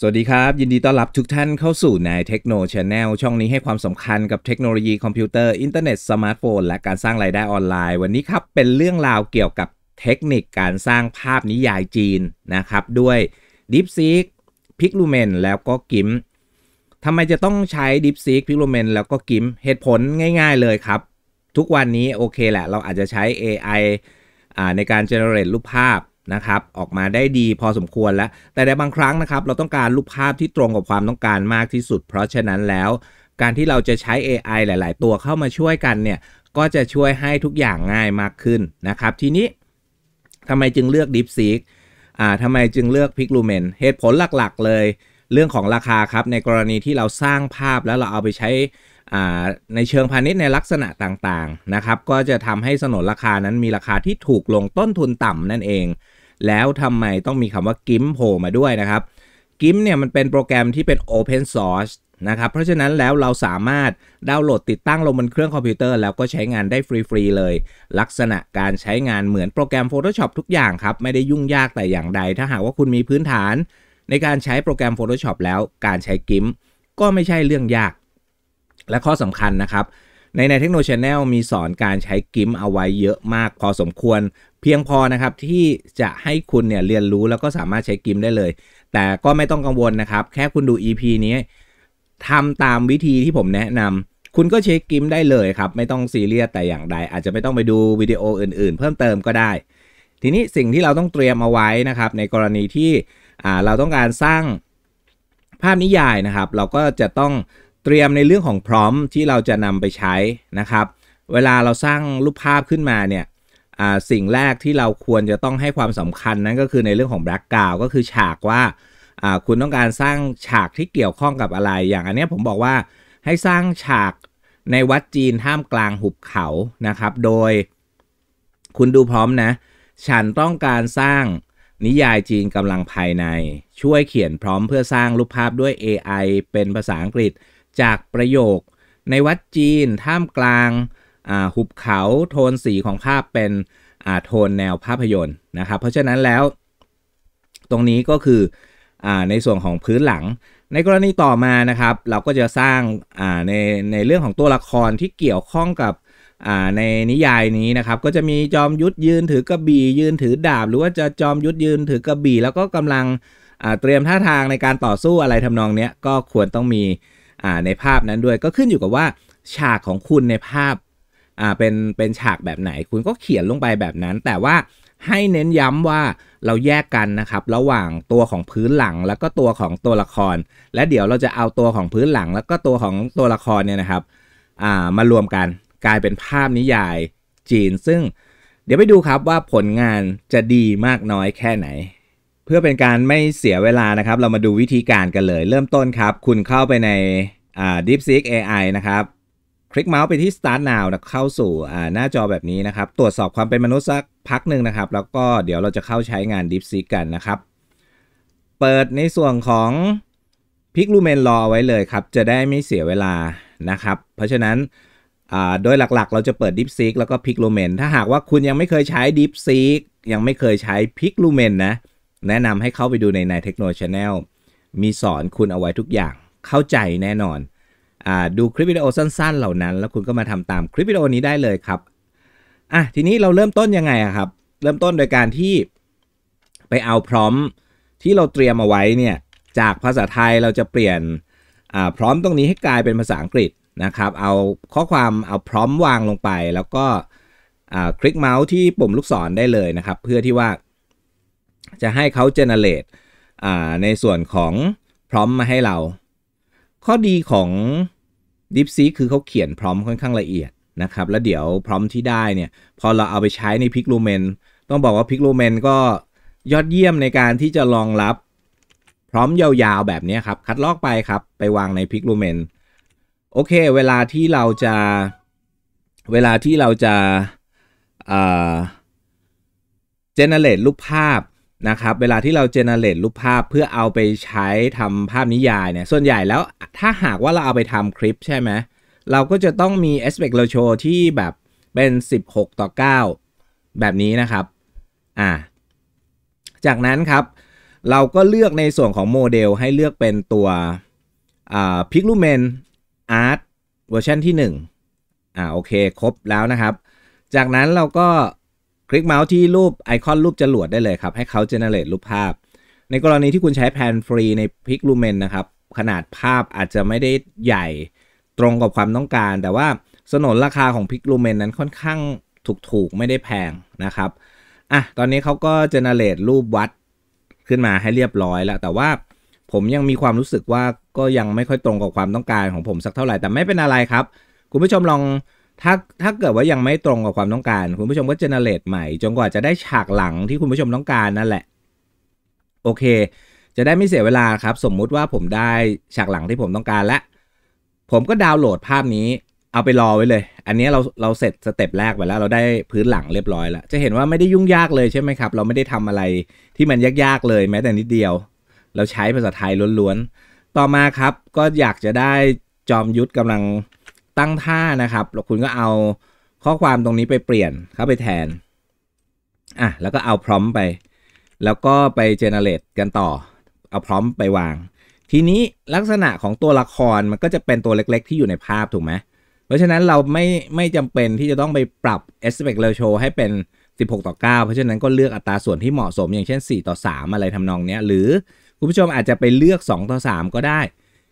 สวัสดีครับ ยินดีต้อนรับทุกท่านเข้าสู่นายเทคโนชาแนลช่องนี้ให้ความสำคัญกับเทคโนโลยีคอมพิวเตอร์อินเทอร์เน็ตสมาร์ทโฟน และการสร้างรายได้ออนไลน์ วันนี้ครับ เป็นเรื่องราวเกี่ยวกับเทคนิคการสร้างภาพนิยายจีน นะครับ ด้วย d e e p s e พิ p i ูเมนแล้วก็กิมทำไมจะต้องใช้ d e e p s e พิ p i ูเมนแล้วก็กิมเหตุผลง่ายๆเลยครับทุกวันนี้โอเคแหละ เราอาจจะใช้ AI ในการ generate รูปภาพนะครับออกมาได้ดีพอสมควรแล้ว แต่ในบางครั้งนะครับเราต้องการรูปภาพที่ตรงกับความต้องการมากที่สุด เพราะฉะนั้นแล้ว การที่เราจะใช้ AI หลายๆ ตัวเข้ามาช่วยกันเนี่ยก็จะช่วยให้ทุกอย่างง่ายมากขึ้นนะครับ ทีนี้ทำไมจึงเลือก DeepSeek อ่าทำไมจึงเลือก p i x l u m e n เหตุผลหลักๆ เลย เรื่องของราคาครับในกรณีที่เราสร้างภาพแล้วเราเอาไปใช้ในเชิงพาณิชย์ในลักษณะต่าง ๆ นะครับก็จะทำให้สนนราคานั้นมีราคาที่ถูก ลงต้นทุนต่ำนั่นเองแล้วทำไมต้องมีคำว่ากิมโผล่มาด้วยนะครับกิมเนี่ยมันเป็นโปรแกรมที่เป็น Open Source นะครับเพราะฉะนั้นแล้วเราสามารถดาวน์โหลดติดตั้งลงบนเครื่องคอมพิวเตอร์แล้วก็ใช้งานได้ฟรีๆเลย ลักษณะการใช้งานเหมือนโปรแกรม Photoshop ทุกอย่างครับ ไม่ได้ยุ่งยากแต่อย่างใดถ้าหากว่าคุณมีพื้นฐาน ในการใช้โปรแกรม Photoshop แล้วการใช้กิมก็ไม่ใช่เรื่องยาก และข้อสำคัญนะครับในในเทคโนโลยีแนลมีสอนการใช้กิมเอาไว้เยอะมาก พอสมควรเพียงพอนะครับ ที่จะให้คุณเนี่ยเรียนรู้แล้วก็สามารถใช้กิมได้เลย แต่ก็ไม่ต้องกังวลนะครับ แค่คุณดู EP นี้ทำตามวิธีที่ผมแนะนำคุณก็ใช้กิมได้เลยครับไม่ต้องซีเรียสแต่อย่างใด อาจจะไม่ต้องไปดูวิดีโออื่นๆ เพิ่มเติมก็ได้ ทีนี้สิ่งที่เราต้องเตรียมเอาไว้นะครับในกรณีที่เราต้องการสร้างภาพนิยายนะครับ เราก็จะต้องเตรียมในเรื่องของพร้อมที่เราจะนำไปใช้นะครับ เวลาเราสร้างรูปภาพขึ้นมาเนี่ยสิ่งแรกที่เราควรจะต้องให้ความสำคัญนั้นก็คือในเรื่องของแบล็กกราวก็คือฉากว่า คุณต้องการสร้างฉากที่เกี่ยวข้องกับอะไร อย่างอันนี้ผมบอกว่าให้สร้างฉากในวัดจีนท่ามกลางหุบเขา นะครับ โดย คุณดูพร้อมนะ ฉันต้องการสร้างนิยายจีนกำลังภายใน ช่วยเขียนพร้อมเพื่อสร้างรูปภาพด้วย AI เป็นภาษาอังกฤษจากประโยคในวัดจีนท่ามกลางหุบเขาโทนสีของภาพเป็นโทนแนวภาพยนตร์นะครับเพราะฉะนั้นแล้วตรงนี้ก็คืออในส่วนของพื้นหลัง ในกรณีต่อมานะครับเราก็จะสร้างในในเรื่องของตัวละครที่เกี่ยวข้องกับในนิยายนี้นะครับ ก็จะมีจอมยุทธยืนถือกระบี่ยืนถือดาบ หรือว่าจะจอมยุทธยืนถือกระบี่แล้วก็กำลังเตรียมท่าทางในการต่อสู้อะไรทำนองเนี้ยก็ควรต้องมีในภาพนั้นด้วยก็ขึ้นอยู่กับว่า ฉากของคุณในภาพอ่าเป็น เป็นฉากแบบไหน คุณก็เขียนลงไปแบบนั้น แต่ว่าให้เน้นย้ำว่าเราแยกกันนะครับ ระหว่างตัวของพื้นหลัง แล้วก็ตัวของตัวละคร และเดี๋ยวเราจะเอาตัวของพื้นหลัง แล้วก็ตัวของตัวละครเนี่ยนะครับอ่ามารวมกันกลายเป็นภาพนิยายจีนซึ่ง เดี๋ยวไปดูครับว่าผลงานจะดีมากน้อยแค่ไหนเพื่อเป็นการไม่เสียเวลานะครับ เรามาดูวิธีการกันเลย เริ่มต้นครับ คุณเข้าไปใน DeepSeek AI นะครับ คลิกเมาส์ไปที่ Start Now นะ เข้าสู่หน้าจอแบบนี้นะครับ ตรวจสอบความเป็นมนุษย์สักพักหนึ่งนะครับ แล้วก็เดี๋ยวเราจะเข้าใช้งาน DeepSeek กันนะครับ เปิดในส่วนของพิกลูเมนรอไว้เลยครับ จะได้ไม่เสียเวลานะครับ เพราะฉะนั้นโดยหลักๆ เราจะเปิด DeepSeek แล้วก็ p i ก l u m e n ถ้าหากว่าคุณยังไม่เคยใช้ DeepSeek ยังไม่เคยใช้ p i ก l u m e n นะแนะนำให้เข้าไปดูในนเทคโนโลยีชแนลมีสอนคุณเอาไว้ทุกอย่างเข้าใจแน่นอนอดูคลิปวิดีโอสั้นๆเหล่านั้น แล้วคุณก็มาทำตามคลิปวิดีโอนี้ได้เลยครับอ่ะทีนี้เราเริ่มต้นยังไงครับ เริ่มต้นโดยการที่ไปเอาพร้อมที่เราเตรียมเอาไว้เนี่ย จากภาษาไทยเราจะเปลี่ยนพร้อมตรงนี้ให้กลายเป็นภาษาอังกฤษนะครับ เอาข้อความเอาพร้อมวางลงไป แล้วก็คลิกเมาส์ที่ปุ่มลูกศรได้เลยนะครับ เพื่อที่ว่าจะให้เขาเจเนเรตในส่วนของพร้อมมาให้เรา ข้อดีของ Deep s e คือเขาเขียนพร้อมค่อนข้างละเอียดนะครับ แล้วเดี๋ยวพร้อมที่ได้เนี่ย พอเราเอาไปใช้ใน p i กลูเมน ต้องบอกว่า p i กลูเมนก็ยอดเยี่ยมในการที่จะรองรับพร้อมยาวๆแบบนี้ครับ คัดลอกไปครับ ไปวางใน p i กลูเมน โอเค เวลาที่เราจะเวลาที่เราจะเจเนเรตรูปภาพนะครับ เวลาที่เราเจเนเรตรูปภาพเพื่อเอาไปใช้ทำภาพนิยายเนี่ย ส่วนใหญ่แล้วถ้าหากว่าเราเอาไปทำคลิปใช่ไหม เราก็จะต้องมี aspect ratio ที่แบบเป็น 16ต่อ9แบบนี้นะครับอ่าจากนั้นครับเราก็เลือกในส่วนของโมเดลให้เลือกเป็นตัว อ่าลูเมนอาร์ตเวอร์ชันที่1อ่าโอเคครบแล้วนะครับ จากนั้นเราก็คลิกเมาส์ที่รูปไอคอนรูปจรวดได้เลยครับ ให้เขาเจเนเรตรูปภาพ ในกรณีที่คุณใช้แพนฟรีในพิกลูเมนนะครับ ขนาดภาพอาจจะไม่ได้ใหญ่ตรงกับความต้องการ แต่ว่าสนนราคาของพิกลูเมนนั้นค่อนข้างถูกๆ ไม่ได้แพงนะครับอ่ะตอนนี้เขาก็เจเนเรตรูปวัดขึ้นมาให้เรียบร้อยแล้ว แต่ว่าผมยังมีความรู้สึกว่าก็ยังไม่ค่อยตรงกับความต้องการของผมสักเท่าไหร่ แต่ไม่เป็นอะไรครับ คุณผู้ชมลองถ้าถ้าเกิดว่ายังไม่ตรงกับความต้องการ คุณผู้ชมก็เจเนเรตใหม่จนกว่าจะได้ฉากหลัง ที่คุณผู้ชมต้องการนั่นแหละ โอเค จะได้ไม่เสียเวลาครับ สมมุติว่าผมได้ฉากหลังที่ผมต้องการแล้วผมก็ดาวน์โหลดภาพนี้ เอาไปรอไว้เลย อันนี้เราเราเสร็จสเต็ปแรกไปแล้วเราได้พื้นหลังเรียบร้อยแล้วจะเห็นว่าไม่ได้ยุ่งยากเลยใช่ไหมครับเราไม่ได้ทำอะไรที่มันยากๆเลยแม้แต่นิดเดียว เราใช้ภาษาไทยล้วนๆต่อมาครับ ก็อยากจะได้จอมยุทธกำลังตั้งท่านะครับ แล้วคุณก็เอาข้อความตรงนี้ไปเปลี่ยน เข้าไปแทนอ่ะแล้วก็เอาพร้อมไป แล้วก็ไปเจเนเรตกันต่อเอาพร้อมไปวาง ทีนี้ลักษณะของตัวละครมันก็จะเป็นตัวเล็กๆที่อยู่ในภาพถูกไหม เพราะฉะนั้นเราไม่ไม่จำเป็นที่จะต้องไปปรับ aspect ratio ให้เป็น 16 ต่อ9เพราะฉะนั้นก็เลือกอัตราส่วนที่เหมาะสมอย่างเช่น4ต่อ3อะไรทำนองนี้ หรือคุณผู้ชมอาจจะไปเลือก2ต่อ3ก็ได้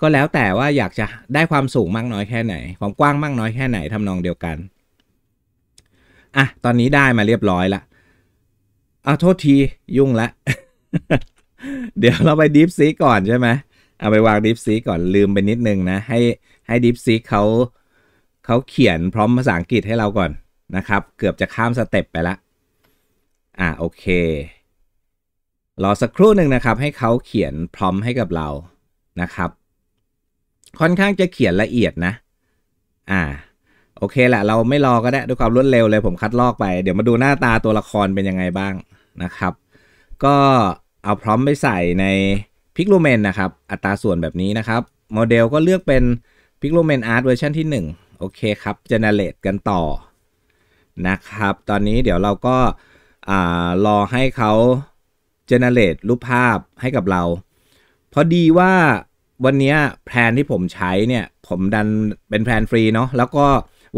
ก็แล้วแต่ว่าอยากจะได้ความสูงมากน้อยแค่ไหน ความ กว้างมากน้อยแค่ไหนทำนองเดียวกัน อ่ะ ตอนนี้ได้มาเรียบร้อยละเอาโทษทียุ่งละ เดี๋ยวเราไปดิฟซีก่อนใช่ไหม เอาไปวางดิฟซีก่อนลืมไปนิดนึงนะ ให้ให้ดิฟซีเขาเขาเขียนพร้อมภาษาอังกฤษให้เราก่อนนะครับ เกือบจะข้ามสเต็ปไปละ อ่ะโอเครอสักครู่หนึ่งนะครับ ให้เขาเขียนพร้อมให้กับเรานะครับค่อนข้างจะเขียนละเอียดนะ อ่า โอเคแหละ เราไม่รอก็ได้ด้วยความรวดเร็วเลยผมคัดลอกไปเดี๋ยวมาดูหน้าตาตัวละครเป็นยังไงบ้างนะครับ ก็เอาพร้อมไปใส่ในพิกโลเมนนะครับ อัตราส่วนแบบนี้นะครับ โมเดลก็เลือกเป็นพิกโลเมนอาร์ตเวอร์ชันที่ 1 โอเคครับเจเนเรตกันต่อนะครับ ตอนนี้เดี๋ยวเราก็รอให้เขาเจเนเรตรูปภาพให้กับเรา พอดีว่าวันนี้แพลนที่ผมใช้เนี่ยผมดันเป็นแพลนฟรีเนาะแล้วก็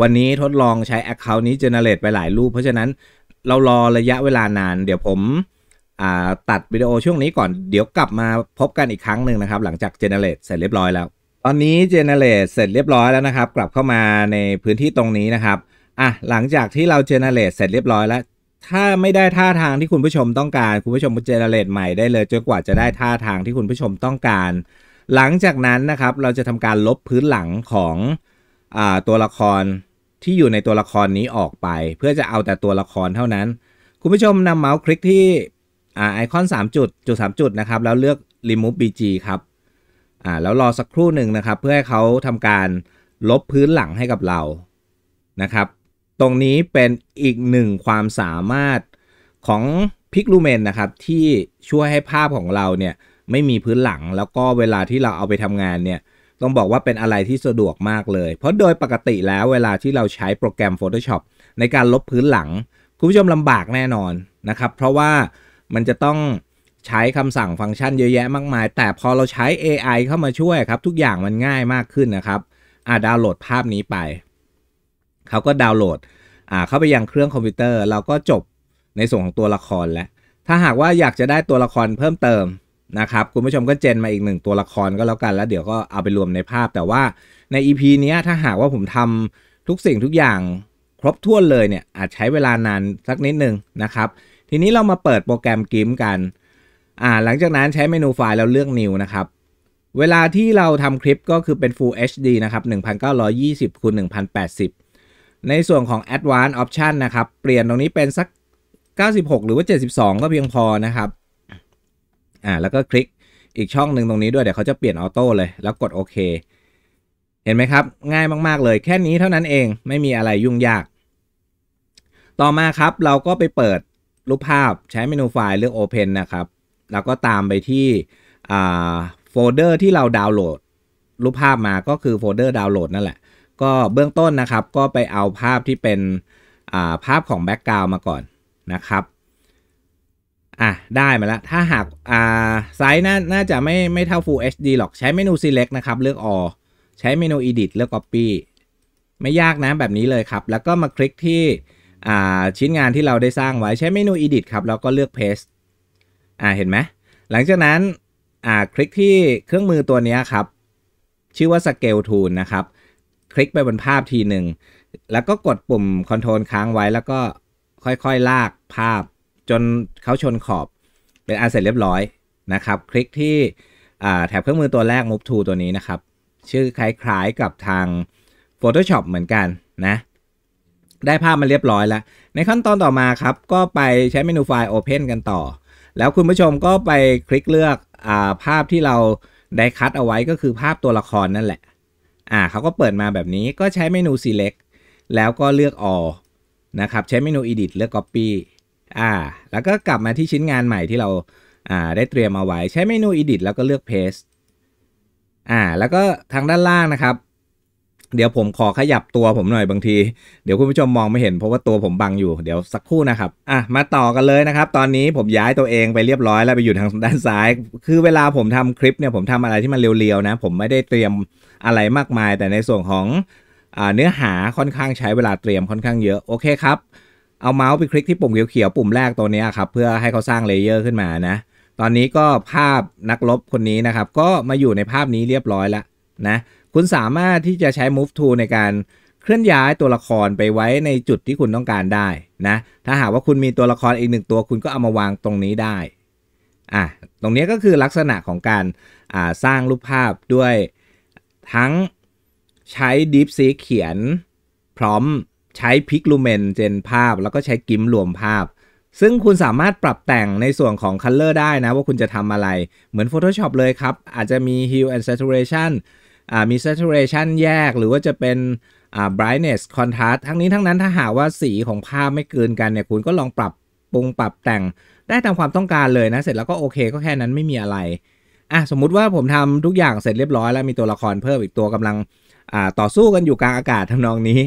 วันนี้ทดลองใช้ Account นี้เจเนเรตไปหลายรูป เพราะฉะนั้นเรารอระยะเวลานาน เดี๋ยวผมตัดวิดีโอช่วงนี้ก่อนเดี๋ยวกลับมาพบกันอีกครั้งหนึ่งนะครับหลังจากเจเนเรตเสร็จเรียบร้อยแล้วตอนนี้เจเนเรตเสร็จเรียบร้อยแล้วนะครับ กลับเข้ามาในพื้นที่ตรงนี้นะครับอ่ะหลังจากที่เราเจเนเรตเสร็จเรียบร้อยแล้ว ถ้าไม่ได้ท่าทางที่คุณผู้ชมต้องการคุณผู้ชมเจเนเรตใหม่ได้เลยจนกว่าจะได้ท่าทางที่คุณผู้ชมต้องการหลังจากนั้นนะครับเราจะทำการลบพื้นหลังของอตัวละครที่อยู่ในตัวละครนี้ออกไป เพื่อจะเอาแต่ตัวละครเท่านั้น คุณผู้ชมนำเมาส์คลิกที่ไอคอน3จุดจุด3จุดนะครับแล้วเลือก remove bg ครับอ่าแล้วรอสักครู่หนึ่งนะครับ เพื่อให้เขาทำการลบพื้นหลังให้กับเรานะครับ ตรงนี้เป็นอีกหนึ่งความสามารถของพิกลูเมนนะครับที่ช่วยให้ภาพของเราเนี่ยไม่มีพื้นหลังแล้วก็เวลาที่เราเอาไปทำงานเนี่ยต้องบอกว่าเป็นอะไรที่สะดวกมากเลย เพราะโดยปกติแล้วเวลาที่เราใช้โปรแกรม Photoshop ในการลบพื้นหลัง คุณผู้ชมลำบากแน่นอนนะครับเพราะว่ามันจะต้องใช้คำสั่งฟังก์ชันเยอะแยะมากมาย แต่พอเราใช้ AI เข้ามาช่วยครับทุกอย่างมันง่ายมากขึ้นนะครับ อ่าดาวน์โหลดภาพนี้ไปเขาก็ดาวน์โหลดอ่าเข้าไปยังเครื่องคอมพิวเตอร์เราก็จบในส่วนของตัวละครแล้วถ้าหากว่าอยากจะได้ตัวละครเพิ่มเติมนะครับคุณผู้ชมก็เจนมาอีกหนึ่งตัวละครก็แล้วกัน แล้วเดี๋ยวก็เอาไปรวมในภาพ แต่ว่าใน EP ีนี้ถ้าหากว่าผมทำทุกสิ่งทุกอย่างครบถ้วนเลยเนี่ย อาจใช้เวลานานสักนิดนึงนะครับ ทีนี้เรามาเปิดโปรแกรมกิมกันอ่าหลังจากนั้นใช้เมนูไฟล์แล้วเลือก New นะครับ เวลาที่เราทำคลิปก็คือเป็น Full HD นะครับ 1920คูณ1080 ในส่วนของ Advanced Option นะครับ เปลี่ยนตรงนี้เป็นสัก 96 หรือว่า 72 ก็เพียงพอนะครับอ่าแล้วก็คลิกอีกช่องหนึ่งตรงนี้ด้วย เดี๋ยวเขาจะเปลี่ยนออโต้เลย แล้วกดโอเคเห็นไหมครับ ง่ายมากๆเลยแค่นี้เท่านั้นเองไม่มีอะไรยุ่งยาก ต่อมาครับเราก็ไปเปิดรูปภาพใช้เมนูไฟล์ เลือก Open นะครับ แล้วก็ตามไปที่โฟลเดอร์ที่เราดาวน์โหลด รูปภาพมาก็คือโฟลเดอร์ดาวน์โหลดนั่นแหละ ก็เบื้องต้นนะครับก็ไปเอาภาพที่เป็นาภาพของแบ็กกราวมาก่อนนะครับอ่ะได้มาแล้ว ถ้าหาก อ่า ไซส์น่าน่าจะไม่ไม่เท่า Full HD หรอกใช้เมนู Select นะครับ เลือก All ใช้เมนู Edit เลือก Copy ไม่ยากนะ แบบนี้เลยครับ แล้วก็มาคลิกที่ อ่า ชิ้นงานที่เราได้สร้างไว้ ใช้เมนู Edit ครับ แล้วก็เลือก Paste อ่าเห็นไหมหลังจากนั้น อ่า คลิกที่เครื่องมือตัวนี้ครับ ชื่อว่า Scale Tool นะครับ คลิกไปบนภาพทีหนึ่งแล้วก็กดปุ่ม Control ค้างไว้ แล้วก็ค่อยๆ ลากภาพจนเขาชนขอบเป็นอันเสร็จเรียบร้อยนะครับ คลิกที่แถบเครื่องมือตัวแรก Move to ตัวนี้นะครับ ชื่อคล้ายๆกับทาง Photoshop เหมือนกันนะ ได้ภาพมาเรียบร้อยแล้ว ในขั้นตอนต่อมาครับ ก็ไปใช้เมนูไฟล์ Open กันต่อ แล้วคุณผู้ชมก็ไปคลิกเลือกอภาพที่เราได้คัดเอาไว้ก็คือภาพตัวละครนั่นแหละอ่าเขาก็เปิดมาแบบนี้ ก็ใช้เมนู select แล้วก็เลือก all นะครับใช้เมนู edit เลือก copy อ่าแล้วก็กลับมาที่ชิ้นงานใหม่ที่เราอ่าได้เตรียมเอาไว้ ใช้เมนู edit แล้วก็เลือก paste อ่าแล้วก็ทางด้านล่างนะครับ เดี๋ยวผมขอขยับตัวผมหน่อยบางทีเดี๋ยวคุณผู้ชมมองไม่เห็นเพราะว่าตัวผมบังอยู่เดี๋ยวสักครู่นะครับอ่ะมาต่อกันเลยนะครับ ตอนนี้ผมย้ายตัวเองไปเรียบร้อย แล้วไปอยู่ทางด้านซ้าย คือเวลาผมทำคลิปเนี่ยผมทำอะไรที่มันเรียวๆนะผมไม่ได้เตรียมอะไรมากมาย แต่ในส่วนของอเนื้อหาค่อนข้างใช้เวลาเตรียมค่อนข้างเยอะโอเคครับเอาเมาส์ไปคลิกที่ปุ่มเขียวๆ ปุ่มแรกตัวนี้ครับ เพื่อให้เขาสร้างเลเยอร์ขึ้นมานะ ตอนนี้ก็ภาพนักลบคนนี้นะครับ ก็มาอยู่ในภาพนี้เรียบร้อยแล้วนะ คุณสามารถที่จะใช้ move to o l ในการเคลื่อนย้ายตัวละครไปไว้ในจุดที่คุณต้องการได้นะ ถ้าหากว่าคุณมีตัวละครอีกหนึ่งตัว คุณก็เอามาวางตรงนี้ได้อ่ะตรงนี้ก็คือลักษณะของการอ่าสร้างรูปภาพด้วยทั้งใช้ d e e p s e a เขียนพร้อมใช้พิกลูเมนเจนภาพ แล้วก็ใช้กิมรวมภาพ ซึ่งคุณสามารถปรับแต่งในส่วนของ Color ได้นะ ว่าคุณจะทำอะไร เหมือน Photoshop เลยครับ อาจจะมี Hue and Saturation มี Saturation แยกหรือว่าจะเป็น brightness contrast ทั้งนี้ทั้งนั้นถ้าหากว่าสีของภาพไม่เกินกันเนี่ย คุณก็ลองปรับปรุง ปรับแต่ง ได้ตามความต้องการเลยนะเสร็จแล้วก็โอเคก็แค่นั้นไม่มีอะไร อ่ะสมมุติว่าผมทำทุกอย่างเสร็จเรียบร้อยแล้วมีตัวละครเพิ่มอีกตัวกำลังต่อสู้กันอยู่กลางอากาศทำนองนี้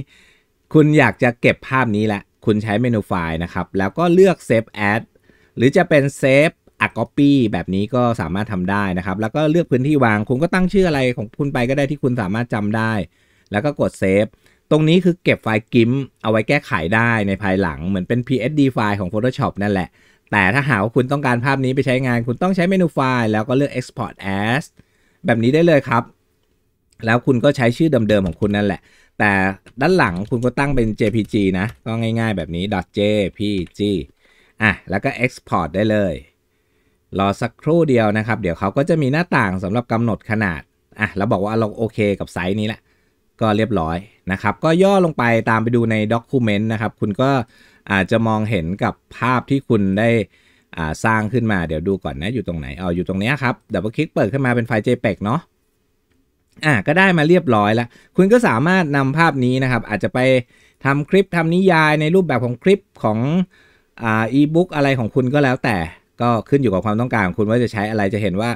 คุณอยากจะเก็บภาพนี้แหละ คุณใช้เมนูไฟล์นะครับ แล้วก็เลือก Save As หรือจะเป็นเซฟอะ c o p ปี้แบบนี้ก็สามารถทำได้นะครับ แล้วก็เลือกพื้นที่วาง คุณก็ตั้งชื่ออะไรของคุณไปก็ได้ที่คุณสามารถจำได้ แล้วก็กดเซฟ ตรงนี้คือเก็บไฟล์กิมเอาไว้แก้ไขได้ในภายหลัง เหมือนเป็น PSD ไฟล์ของ Photoshop นั่นแหละ แต่ถ้าหากคุณต้องการภาพนี้ไปใช้งาน คุณต้องใช้เมนูไฟล์ แล้วก็เลือก Export as แบบนี้ได้เลยครับ แล้วคุณก็ใช้ชื่อเดิมๆของคุณนั่นแหละแต่ด้านหลังคุณก็ตั้งเป็น JPG นะ ก็ง่ายๆแบบนี้ .jpg อ่ะ แล้วก็ Export ได้เลย รอสักครู่เดียวนะครับ เดี๋ยวเขาก็จะมีหน้าต่างสำหรับกำหนดขนาด อ่ะเราบอกว่าเราโอเคกับไซส์นี้แหละก็เรียบร้อยนะครับ ก็ย่อลงไปตามไปดูใน Document นะครับ คุณก็อาจจะมองเห็นกับภาพที่คุณได้สร้างขึ้นมา เดี๋ยวดูก่อนนะ อยู่ตรงไหนอ๋ออยู่ตรงนี้ครับดับเบิลคลิกเปิดขึ้นมาเป็นไฟล์ JPEG เนาะอ่ะก็ได้มาเรียบร้อยแล้ว คุณก็สามารถนำภาพนี้นะครับ อาจจะไปทำคลิปทำนิยายในรูปแบบของคลิปของอีบุ๊กอะไรของคุณก็แล้วแต่ก็ขึ้นอยู่กับความต้องการของคุณว่าจะใช้อะไรจะเห็นว่า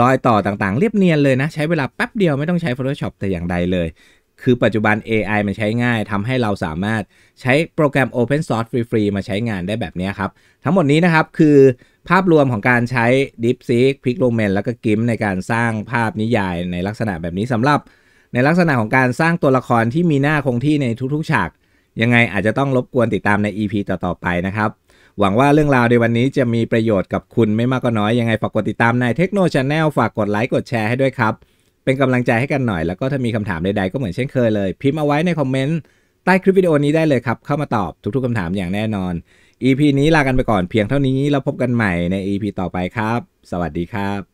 รอยต่อต่าง ๆ เรียบเนียนเลยนะ ใช้เวลาแป๊บเดียวไม่ต้องใช้ Photoshop แต่อย่างใดเลย คือปัจจุบัน AI มันใช้ง่ายทำให้เราสามารถใช้โปรแกรม Open Source ฟรีๆมาใช้งานได้แบบนี้ครับทั้งหมดนี้นะครับคือภาพรวมของการใช้ DeepSeek p i g m e n แล้วก็ GIMP ในการสร้างภาพนิยายในลักษณะแบบนี้สำหรับ ในลักษณะของการสร้างตัวละครที่มีหน้าคงที่ในทุกๆ ฉาก ยังไงอาจจะต้องรบกวนติดตามใน EP ต่อๆไปนะครับ หวังว่าเรื่องราวในวันนี้จะมีประโยชน์กับคุณไม่มากก็น้อย ยังไงฝากกดติดตามในเทคโนโลยีแนลฝากกดไลค์กดแชร์ให้ด้วยครับเป็นกำลังใจให้กันหน่อยแล้วก็ถ้ามีคำถามใดๆก็เหมือนเช่นเคยเลยพิมพ์เอาไว้ในคอมเมนต์ใต้คลิปวิดีโอนี้ได้เลยครับเข้ามาตอบทุก ๆคำถามอย่างแน่นอน EP นี้ลากันไปก่อนเพียงเท่านี้ แล้วพบกันใหม่ใน EP ต่อไปครับ สวัสดีครับ